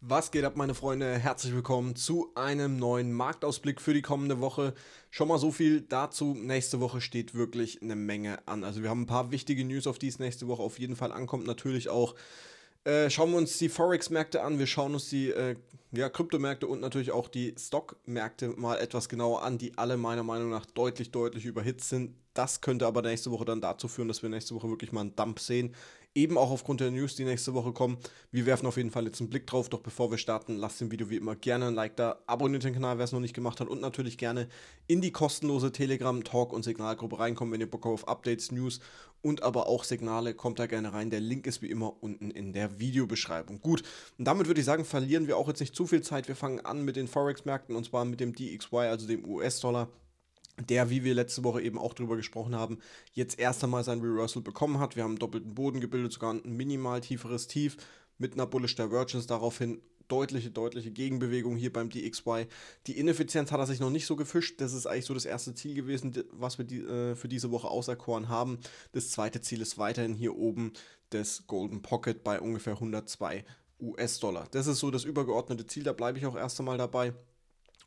Was geht ab, meine Freunde? Herzlich willkommen zu einem neuen Marktausblick für die kommende Woche. Schon mal so viel dazu. Nächste Woche steht wirklich eine Menge an. Also wir haben ein paar wichtige News, auf die es nächste Woche auf jeden Fall ankommt. Natürlich auch äh, schauen wir uns die Forex-Märkte an, wir schauen uns die äh, ja, Kryptomärkte und natürlich auch die Stock-Märkte mal etwas genauer an, die alle meiner Meinung nach deutlich, deutlich überhitzt sind. Das könnte aber nächste Woche dann dazu führen, dass wir nächste Woche wirklich mal einen Dump sehen eben auch aufgrund der News, die nächste Woche kommen. Wir werfen auf jeden Fall jetzt einen Blick drauf. Doch bevor wir starten, lasst dem Video wie immer gerne ein Like da, abonniert den Kanal, wer es noch nicht gemacht hat und natürlich gerne in die kostenlose Telegram, Talk und Signalgruppe reinkommen, wenn ihr Bock auf Updates, News und aber auch Signale, kommt da gerne rein. Der Link ist wie immer unten in der Videobeschreibung. Gut, und damit würde ich sagen, verlieren wir auch jetzt nicht zu viel Zeit. Wir fangen an mit den Forex-Märkten und zwar mit dem DXY, also dem US-Dollar der, wie wir letzte Woche eben auch drüber gesprochen haben, jetzt erst einmal sein Reversal bekommen hat. Wir haben einen doppelten Boden gebildet, sogar ein minimal tieferes Tief mit einer Bullish Divergence daraufhin deutliche, deutliche Gegenbewegung hier beim DXY. Die Ineffizienz hat er sich noch nicht so gefischt. Das ist eigentlich so das erste Ziel gewesen, was wir die, äh, für diese Woche auserkoren haben. Das zweite Ziel ist weiterhin hier oben das Golden Pocket bei ungefähr 102 US-Dollar. Das ist so das übergeordnete Ziel, da bleibe ich auch erst einmal dabei.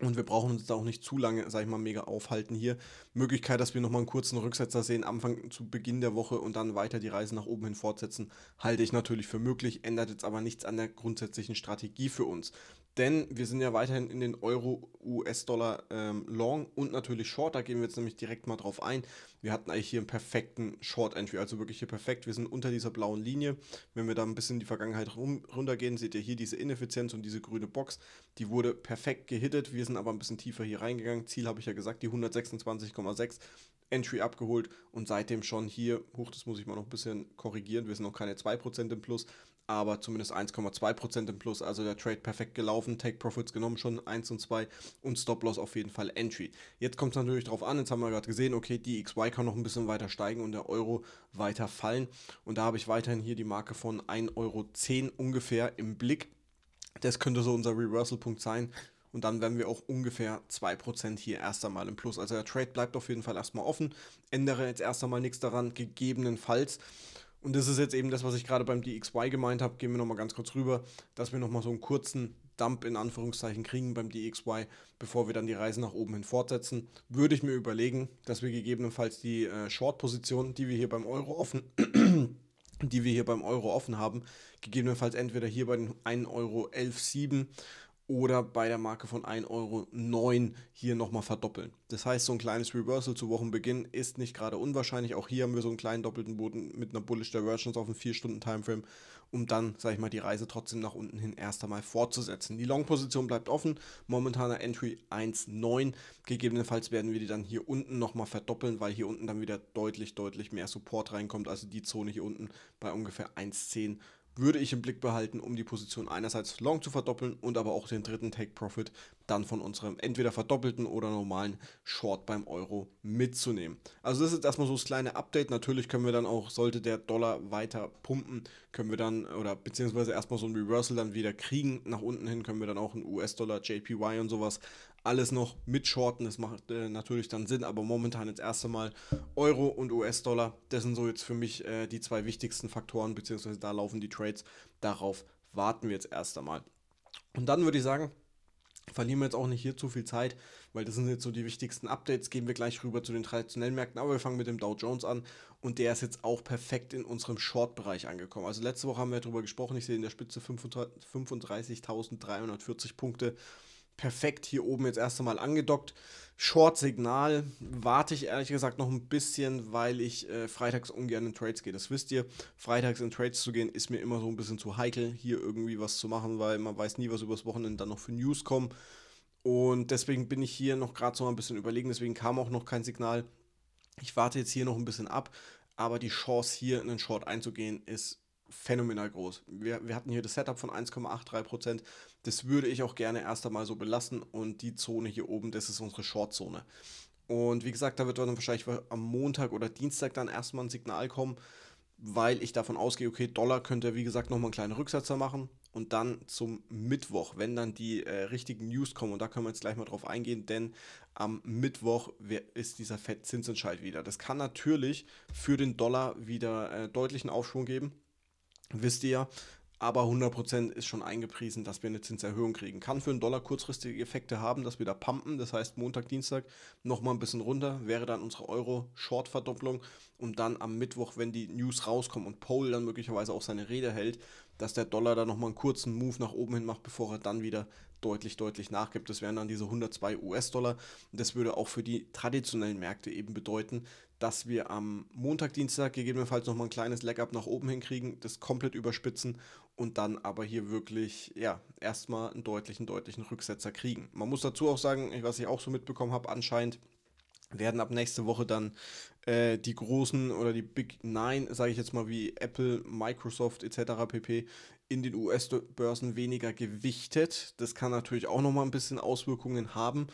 Und wir brauchen uns da auch nicht zu lange, sag ich mal, mega aufhalten hier. Möglichkeit, dass wir nochmal einen kurzen Rücksetzer sehen, Anfang zu Beginn der Woche und dann weiter die Reise nach oben hin fortsetzen, halte ich natürlich für möglich, ändert jetzt aber nichts an der grundsätzlichen Strategie für uns. Denn wir sind ja weiterhin in den Euro, US-Dollar ähm, Long und natürlich Short, da gehen wir jetzt nämlich direkt mal drauf ein wir hatten eigentlich hier einen perfekten Short Entry, also wirklich hier perfekt. Wir sind unter dieser blauen Linie. Wenn wir da ein bisschen in die Vergangenheit rum, runtergehen, seht ihr hier diese Ineffizienz und diese grüne Box. Die wurde perfekt gehittet. Wir sind aber ein bisschen tiefer hier reingegangen. Ziel habe ich ja gesagt, die 126,6. Entry abgeholt und seitdem schon hier, hoch, das muss ich mal noch ein bisschen korrigieren, wir sind noch keine 2% im Plus, aber zumindest 1,2% im Plus. Also der Trade perfekt gelaufen, Take Profits genommen schon 1 und 2 und Stop Loss auf jeden Fall Entry. Jetzt kommt es natürlich darauf an, jetzt haben wir gerade gesehen, okay, die XY kann noch ein bisschen weiter steigen und der Euro weiter fallen. Und da habe ich weiterhin hier die Marke von 1,10 Euro ungefähr im Blick. Das könnte so unser Reversal-Punkt sein. Und dann werden wir auch ungefähr 2% hier erst einmal im Plus. Also der Trade bleibt auf jeden Fall erstmal offen. Ändere jetzt erst einmal nichts daran, gegebenenfalls und das ist jetzt eben das, was ich gerade beim DXY gemeint habe. Gehen wir nochmal ganz kurz rüber, dass wir nochmal so einen kurzen Dump in Anführungszeichen kriegen beim DXY, bevor wir dann die Reise nach oben hin fortsetzen. Würde ich mir überlegen, dass wir gegebenenfalls die äh, Short-Position, die wir hier beim Euro offen, die wir hier beim Euro offen haben, gegebenenfalls entweder hier bei den 1,117 Euro oder bei der Marke von 1,09 Euro hier nochmal verdoppeln. Das heißt, so ein kleines Reversal zu Wochenbeginn ist nicht gerade unwahrscheinlich. Auch hier haben wir so einen kleinen doppelten Boden mit einer Bullish Divergence auf einem 4-Stunden-Timeframe, um dann, sag ich mal, die Reise trotzdem nach unten hin erst einmal fortzusetzen. Die Long-Position bleibt offen, momentaner Entry 1,9. Gegebenenfalls werden wir die dann hier unten nochmal verdoppeln, weil hier unten dann wieder deutlich, deutlich mehr Support reinkommt. Also die Zone hier unten bei ungefähr 1,10 würde ich im Blick behalten, um die Position einerseits long zu verdoppeln und aber auch den dritten Take Profit dann von unserem entweder verdoppelten oder normalen Short beim Euro mitzunehmen. Also das ist erstmal so das kleine Update. Natürlich können wir dann auch, sollte der Dollar weiter pumpen, können wir dann oder beziehungsweise erstmal so ein Reversal dann wieder kriegen. Nach unten hin können wir dann auch einen US-Dollar, JPY und sowas alles noch mit Shorten. Das macht äh, natürlich dann Sinn, aber momentan jetzt erste Mal Euro und US-Dollar. Das sind so jetzt für mich äh, die zwei wichtigsten Faktoren, beziehungsweise da laufen die Trades. Darauf warten wir jetzt erst einmal. Und dann würde ich sagen, verlieren wir jetzt auch nicht hier zu viel Zeit, weil das sind jetzt so die wichtigsten Updates. Gehen wir gleich rüber zu den traditionellen Märkten, aber wir fangen mit dem Dow Jones an und der ist jetzt auch perfekt in unserem Short-Bereich angekommen. Also letzte Woche haben wir darüber gesprochen, ich sehe in der Spitze 35.340 Punkte perfekt hier oben jetzt erst einmal angedockt. Short-Signal warte ich ehrlich gesagt noch ein bisschen, weil ich äh, freitags ungern in Trades gehe. Das wisst ihr. Freitags in Trades zu gehen ist mir immer so ein bisschen zu heikel, hier irgendwie was zu machen, weil man weiß nie, was übers Wochenende dann noch für News kommen. Und deswegen bin ich hier noch gerade so ein bisschen überlegen. Deswegen kam auch noch kein Signal. Ich warte jetzt hier noch ein bisschen ab, aber die Chance hier in einen Short einzugehen ist phänomenal groß. Wir, wir hatten hier das Setup von 1,83%. Das würde ich auch gerne erst einmal so belassen und die Zone hier oben, das ist unsere Short-Zone. Und wie gesagt, da wird dann wahrscheinlich am Montag oder Dienstag dann erstmal ein Signal kommen, weil ich davon ausgehe, okay, Dollar könnte, wie gesagt, nochmal einen kleinen Rücksetzer machen. Und dann zum Mittwoch, wenn dann die äh, richtigen News kommen, und da können wir jetzt gleich mal drauf eingehen, denn am Mittwoch ist dieser fett zinsentscheid wieder. Das kann natürlich für den Dollar wieder äh, deutlichen Aufschwung geben. Wisst ihr ja, aber 100% ist schon eingepriesen, dass wir eine Zinserhöhung kriegen. Kann für einen Dollar kurzfristige Effekte haben, dass wir da pumpen. Das heißt, Montag, Dienstag nochmal ein bisschen runter, wäre dann unsere Euro-Short-Verdopplung. Und dann am Mittwoch, wenn die News rauskommen und Paul dann möglicherweise auch seine Rede hält, dass der Dollar da nochmal einen kurzen Move nach oben hin macht, bevor er dann wieder deutlich, deutlich nachgibt. Das wären dann diese 102 US-Dollar. Das würde auch für die traditionellen Märkte eben bedeuten, dass wir am Montag, Dienstag gegebenenfalls nochmal ein kleines Leg-Up nach oben hinkriegen, das komplett überspitzen und dann aber hier wirklich, ja, erstmal einen deutlichen, deutlichen Rücksetzer kriegen. Man muss dazu auch sagen, was ich auch so mitbekommen habe, anscheinend werden ab nächste Woche dann äh, die großen oder die Big Nine, sage ich jetzt mal wie Apple, Microsoft etc. pp. in den US-Börsen weniger gewichtet. Das kann natürlich auch nochmal ein bisschen Auswirkungen haben.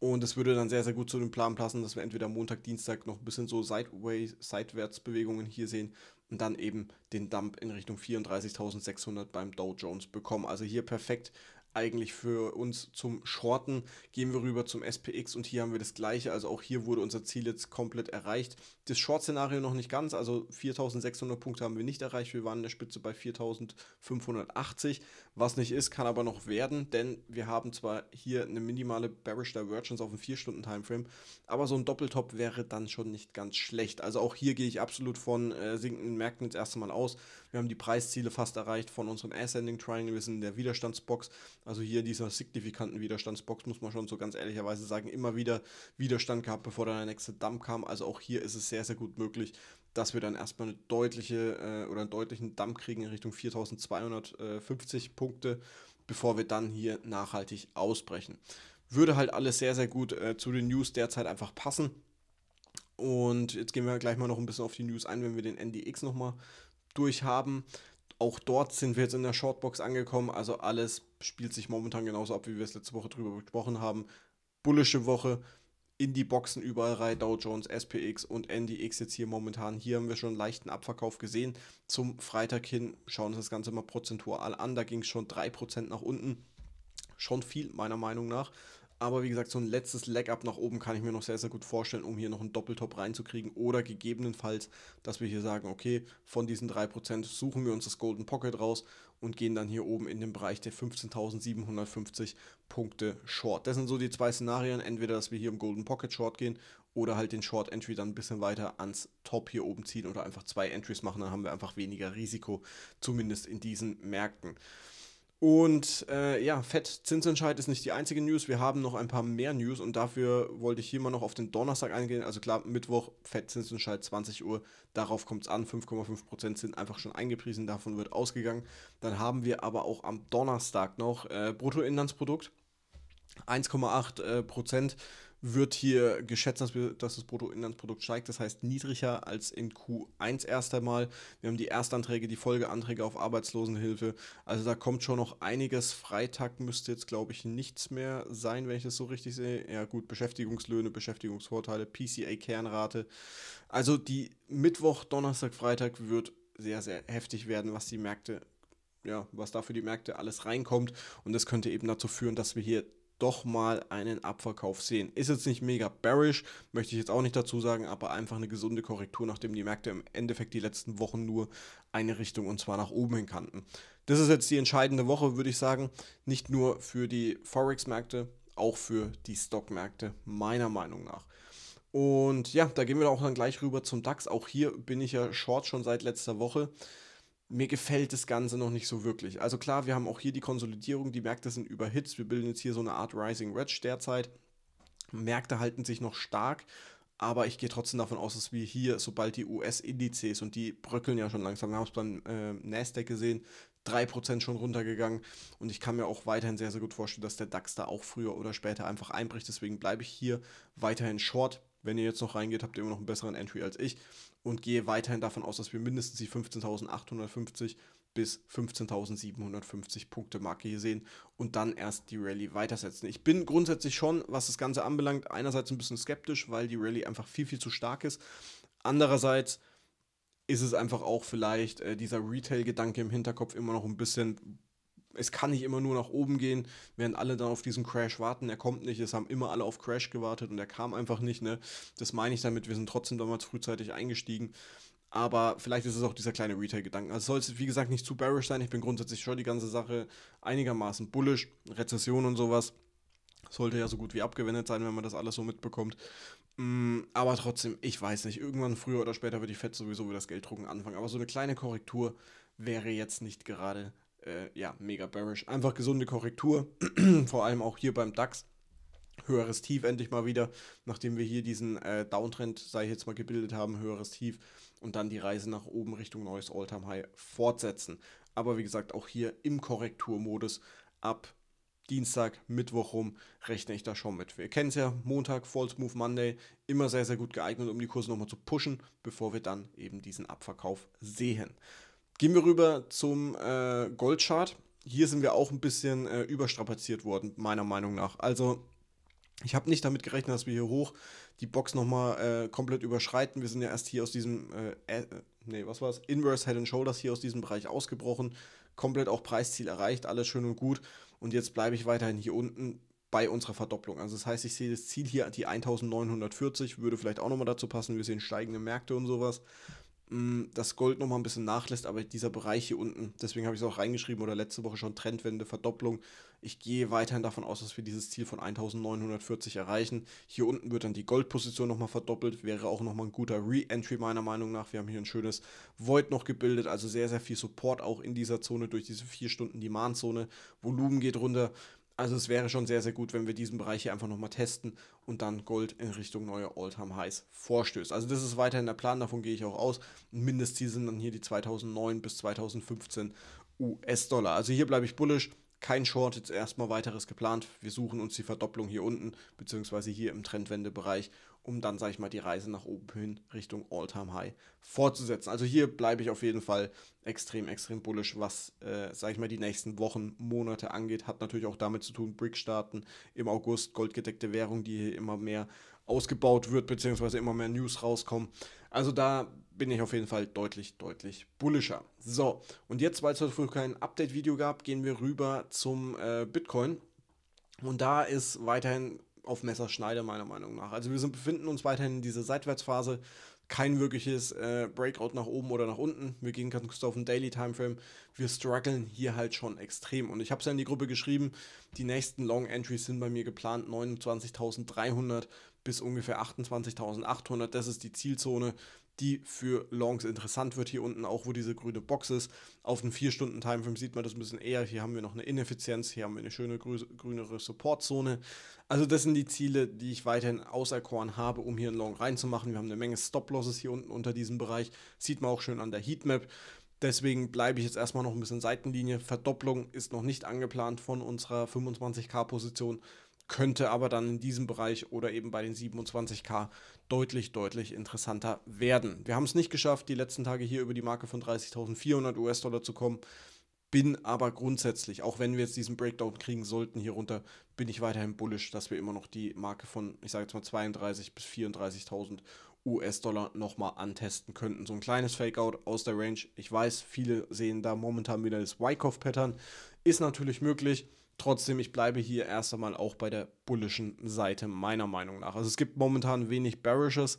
Und es würde dann sehr, sehr gut zu dem Plan passen, dass wir entweder Montag, Dienstag noch ein bisschen so sideways, Seitwärtsbewegungen hier sehen und dann eben den Dump in Richtung 34.600 beim Dow Jones bekommen. Also hier perfekt eigentlich für uns zum Shorten. Gehen wir rüber zum SPX und hier haben wir das gleiche. Also auch hier wurde unser Ziel jetzt komplett erreicht. Das Short-Szenario noch nicht ganz, also 4600 Punkte haben wir nicht erreicht. Wir waren in der Spitze bei 4580. Was nicht ist, kann aber noch werden, denn wir haben zwar hier eine minimale Bearish Divergence auf dem 4-Stunden-Timeframe, aber so ein Doppeltop wäre dann schon nicht ganz schlecht. Also auch hier gehe ich absolut von äh, sinkenden Märkten jetzt erst einmal aus. Wir haben die Preisziele fast erreicht von unserem Ascending Triangle. Wir sind in der Widerstandsbox. Also hier in dieser signifikanten Widerstandsbox muss man schon so ganz ehrlicherweise sagen, immer wieder Widerstand gehabt, bevor dann der nächste Damm kam. Also auch hier ist es sehr, sehr gut möglich, dass wir dann erstmal eine deutliche äh, oder einen deutlichen Damm kriegen in Richtung 4250 Punkte, bevor wir dann hier nachhaltig ausbrechen. Würde halt alles sehr, sehr gut äh, zu den News derzeit einfach passen. Und jetzt gehen wir gleich mal noch ein bisschen auf die News ein, wenn wir den NDX nochmal durchhaben. Auch dort sind wir jetzt in der Shortbox angekommen. Also alles spielt sich momentan genauso ab, wie wir es letzte Woche drüber gesprochen haben. Bullische Woche in die Boxen überall rein. Dow Jones, SPX und NDX jetzt hier momentan. Hier haben wir schon einen leichten Abverkauf gesehen zum Freitag hin. Schauen wir uns das Ganze mal prozentual an. Da ging es schon 3% nach unten. Schon viel, meiner Meinung nach. Aber wie gesagt, so ein letztes Leg-Up nach oben kann ich mir noch sehr, sehr gut vorstellen, um hier noch einen Doppeltop reinzukriegen. Oder gegebenenfalls, dass wir hier sagen, okay, von diesen 3% suchen wir uns das Golden Pocket raus und gehen dann hier oben in den Bereich der 15.750 Punkte Short. Das sind so die zwei Szenarien. Entweder, dass wir hier im Golden Pocket Short gehen oder halt den Short Entry dann ein bisschen weiter ans Top hier oben ziehen oder einfach zwei Entries machen. Dann haben wir einfach weniger Risiko, zumindest in diesen Märkten. Und äh, ja, Fett Zinsentscheid ist nicht die einzige News. Wir haben noch ein paar mehr News und dafür wollte ich hier mal noch auf den Donnerstag eingehen. Also klar, Mittwoch, Fett Zinsentscheid, 20 Uhr. Darauf kommt es an. 5,5% sind einfach schon eingepriesen, davon wird ausgegangen. Dann haben wir aber auch am Donnerstag noch äh, Bruttoinlandsprodukt. 1,8 äh, Prozent wird hier geschätzt, dass, wir, dass das Bruttoinlandsprodukt steigt. Das heißt niedriger als in Q1 erst einmal. Wir haben die Erstanträge, die Folgeanträge auf Arbeitslosenhilfe. Also da kommt schon noch einiges. Freitag müsste jetzt, glaube ich, nichts mehr sein, wenn ich das so richtig sehe. Ja gut, Beschäftigungslöhne, Beschäftigungsvorteile, PCA-Kernrate. Also die Mittwoch, Donnerstag, Freitag wird sehr, sehr heftig werden, was die Märkte ja, was da für die Märkte alles reinkommt. Und das könnte eben dazu führen, dass wir hier doch mal einen Abverkauf sehen. Ist jetzt nicht mega bearish, möchte ich jetzt auch nicht dazu sagen, aber einfach eine gesunde Korrektur, nachdem die Märkte im Endeffekt die letzten Wochen nur eine Richtung und zwar nach oben hin kannten. Das ist jetzt die entscheidende Woche, würde ich sagen, nicht nur für die Forex-Märkte, auch für die Stock-Märkte, meiner Meinung nach. Und ja, da gehen wir auch dann gleich rüber zum DAX. Auch hier bin ich ja short schon seit letzter Woche mir gefällt das Ganze noch nicht so wirklich. Also klar, wir haben auch hier die Konsolidierung, die Märkte sind überhitzt, wir bilden jetzt hier so eine Art Rising Wedge derzeit. Märkte halten sich noch stark, aber ich gehe trotzdem davon aus, dass wir hier, sobald die US-Indizes, und die bröckeln ja schon langsam, wir haben es beim äh, Nasdaq gesehen, 3% schon runtergegangen. Und ich kann mir auch weiterhin sehr, sehr gut vorstellen, dass der DAX da auch früher oder später einfach einbricht. Deswegen bleibe ich hier weiterhin short. Wenn ihr jetzt noch reingeht, habt ihr immer noch einen besseren Entry als ich und gehe weiterhin davon aus, dass wir mindestens die 15.850 bis 15.750 Punkte Marke hier sehen und dann erst die Rallye weitersetzen. Ich bin grundsätzlich schon, was das Ganze anbelangt, einerseits ein bisschen skeptisch, weil die Rallye einfach viel, viel zu stark ist. Andererseits ist es einfach auch vielleicht äh, dieser Retail-Gedanke im Hinterkopf immer noch ein bisschen, es kann nicht immer nur nach oben gehen, während alle dann auf diesen Crash warten. Er kommt nicht, es haben immer alle auf Crash gewartet und er kam einfach nicht. Ne? Das meine ich damit, wir sind trotzdem damals frühzeitig eingestiegen. Aber vielleicht ist es auch dieser kleine retail gedanke Also soll es, wie gesagt, nicht zu bearish sein. Ich bin grundsätzlich schon die ganze Sache einigermaßen bullish. Rezession und sowas sollte ja so gut wie abgewendet sein, wenn man das alles so mitbekommt. Mm, aber trotzdem, ich weiß nicht, irgendwann früher oder später wird die FED sowieso wieder das Geld drucken anfangen. Aber so eine kleine Korrektur wäre jetzt nicht gerade äh, ja, mega bearish. Einfach gesunde Korrektur, vor allem auch hier beim DAX. Höheres Tief endlich mal wieder, nachdem wir hier diesen äh, Downtrend, sei ich jetzt mal gebildet haben, höheres Tief und dann die Reise nach oben Richtung neues Alltime High fortsetzen. Aber wie gesagt, auch hier im Korrekturmodus ab Dienstag, Mittwoch rum rechne ich da schon mit. Wir kennen es ja, Montag, False Move Monday, immer sehr, sehr gut geeignet, um die Kurse nochmal zu pushen, bevor wir dann eben diesen Abverkauf sehen. Gehen wir rüber zum äh, Goldchart. Hier sind wir auch ein bisschen äh, überstrapaziert worden, meiner Meinung nach. Also, ich habe nicht damit gerechnet, dass wir hier hoch die Box nochmal äh, komplett überschreiten. Wir sind ja erst hier aus diesem, äh, äh nee, was war war's? Inverse Head and Shoulders hier aus diesem Bereich ausgebrochen. Komplett auch Preisziel erreicht, alles schön und gut. Und jetzt bleibe ich weiterhin hier unten bei unserer Verdopplung. Also das heißt, ich sehe das Ziel hier, die 1940, würde vielleicht auch nochmal dazu passen. Wir sehen steigende Märkte und sowas mh, das Gold nochmal ein bisschen nachlässt, aber dieser Bereich hier unten, deswegen habe ich es auch reingeschrieben oder letzte Woche schon Trendwende, Verdopplung. Ich gehe weiterhin davon aus, dass wir dieses Ziel von 1940 erreichen. Hier unten wird dann die Goldposition nochmal verdoppelt, wäre auch nochmal ein guter Re-Entry meiner Meinung nach. Wir haben hier ein schönes Void noch gebildet, also sehr, sehr viel Support auch in dieser Zone durch diese 4 Stunden Demand-Zone. Volumen geht runter. Also es wäre schon sehr, sehr gut, wenn wir diesen Bereich hier einfach nochmal testen und dann Gold in Richtung neue Alltime highs vorstößt. Also das ist weiterhin der Plan, davon gehe ich auch aus. Mindestziel sind dann hier die 2009 bis 2015 US-Dollar. Also hier bleibe ich bullisch kein Short jetzt erstmal weiteres geplant. Wir suchen uns die Verdopplung hier unten, beziehungsweise hier im Trendwendebereich, um dann, sage ich mal, die Reise nach oben hin Richtung All-Time-High fortzusetzen. Also hier bleibe ich auf jeden Fall extrem, extrem bullisch, was, äh, sage ich mal, die nächsten Wochen, Monate angeht. Hat natürlich auch damit zu tun, BRIC-Staaten im August, goldgedeckte Währung, die hier immer mehr ausgebaut wird, beziehungsweise immer mehr News rauskommen. Also da bin ich auf jeden Fall deutlich, deutlich bullischer. So, und jetzt, weil es heute früh kein Update-Video gab, gehen wir rüber zum äh, Bitcoin. Und da ist weiterhin auf Messerschneide meiner Meinung nach. Also wir sind, befinden uns weiterhin in dieser Seitwärtsphase. Kein wirkliches äh, Breakout nach oben oder nach unten. Wir gehen ganz kurz auf den Daily Timeframe. Wir strugglen hier halt schon extrem. Und ich habe es ja in die Gruppe geschrieben, die nächsten Long Entries sind bei mir geplant 29.300 bis ungefähr 28.800. Das ist die Zielzone die für Longs interessant wird. Hier unten auch, wo diese grüne Box ist. Auf einem 4-Stunden-Timeframe sieht man das ein bisschen eher. Hier haben wir noch eine Ineffizienz, hier haben wir eine schöne grü grünere Supportzone. Also das sind die Ziele, die ich weiterhin auserkoren habe, um hier einen Long reinzumachen. Wir haben eine Menge Stop-Losses hier unten unter diesem Bereich. Sieht man auch schön an der Heatmap. Deswegen bleibe ich jetzt erstmal noch ein bisschen Seitenlinie. Verdopplung ist noch nicht angeplant von unserer 25k-Position könnte aber dann in diesem Bereich oder eben bei den 27k deutlich, deutlich interessanter werden. Wir haben es nicht geschafft, die letzten Tage hier über die Marke von 30.400 US-Dollar zu kommen. Bin aber grundsätzlich, auch wenn wir jetzt diesen Breakdown kriegen sollten hier runter, bin ich weiterhin bullish, dass wir immer noch die Marke von, ich sage jetzt mal 32.000 bis 34.000 US-Dollar nochmal antesten könnten. So ein kleines Fakeout aus der Range. Ich weiß, viele sehen da momentan wieder das Wyckoff-Pattern. Ist natürlich möglich Trotzdem, ich bleibe hier erst einmal auch bei der bullischen Seite, meiner Meinung nach. Also es gibt momentan wenig Bearishes,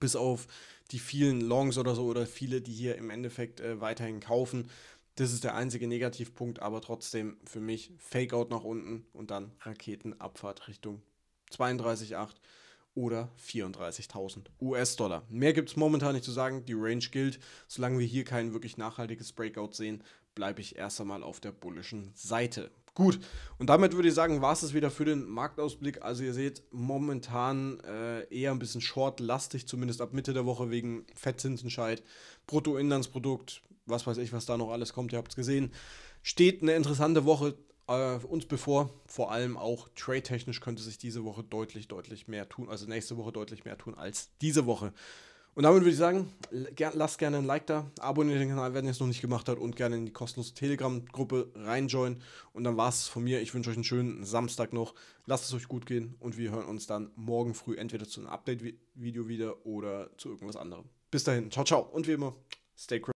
bis auf die vielen Longs oder so oder viele, die hier im Endeffekt äh, weiterhin kaufen. Das ist der einzige Negativpunkt, aber trotzdem für mich Fakeout nach unten und dann Raketenabfahrt Richtung 32,8 oder 34.000 US-Dollar. Mehr gibt es momentan nicht zu sagen, die Range gilt. Solange wir hier kein wirklich nachhaltiges Breakout sehen, bleibe ich erst einmal auf der bullischen Seite. Gut, und damit würde ich sagen, war es das wieder für den Marktausblick. Also ihr seht, momentan äh, eher ein bisschen short-lastig, zumindest ab Mitte der Woche wegen Fettzinsenscheid, Bruttoinlandsprodukt, was weiß ich, was da noch alles kommt, ihr habt es gesehen. Steht eine interessante Woche äh, uns bevor, vor allem auch trade-technisch könnte sich diese Woche deutlich, deutlich mehr tun, also nächste Woche deutlich mehr tun als diese Woche. Und damit würde ich sagen, lasst gerne ein Like da, abonniert den Kanal, wenn ihr es noch nicht gemacht habt und gerne in die kostenlose Telegram-Gruppe reinjoinen. Und dann war es von mir. Ich wünsche euch einen schönen Samstag noch. Lasst es euch gut gehen und wir hören uns dann morgen früh entweder zu einem Update-Video wieder oder zu irgendwas anderem. Bis dahin, ciao, ciao und wie immer, stay crazy.